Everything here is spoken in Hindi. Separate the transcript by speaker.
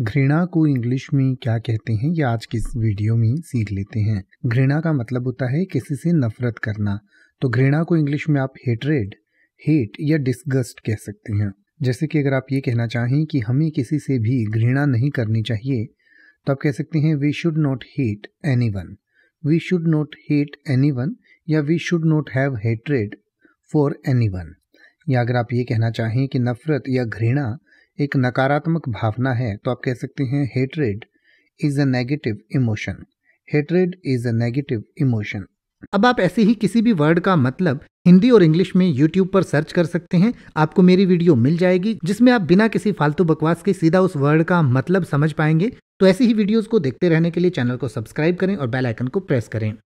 Speaker 1: घृणा को इंग्लिश में क्या कहते हैं ये आज की इस वीडियो में सीख लेते हैं घृणा का मतलब होता है किसी से नफरत करना तो घृणा को इंग्लिश में आप हेटरेड हेट या डिस्गस्ट कह सकते हैं जैसे कि अगर आप ये कहना चाहें कि हमें किसी से भी घृणा नहीं करनी चाहिए तो आप कह सकते हैं we should not hate anyone we should not hate anyone या we should not have hatred for anyone या अगर आप ये कहना चाहें कि नफरत या घृणा एक नकारात्मक भावना है तो आप कह सकते हैं hatred is a negative emotion hatred is a negative emotion अब आप ऐसे ही किसी भी वर्ड का मतलब हिंदी और इंग्लिश में यूट्यूब पर सर्च कर सकते हैं आपको मेरी वीडियो मिल जाएगी जिसमें आप बिना किसी फालतू बकवास के सीधा उस वर्ड का मतलब समझ पाएंगे तो ऐसी ही वीडियोस को देखते रहने के लिए चैनल को सब्सक्राइब करें और बेल आइकन को प्रेस करें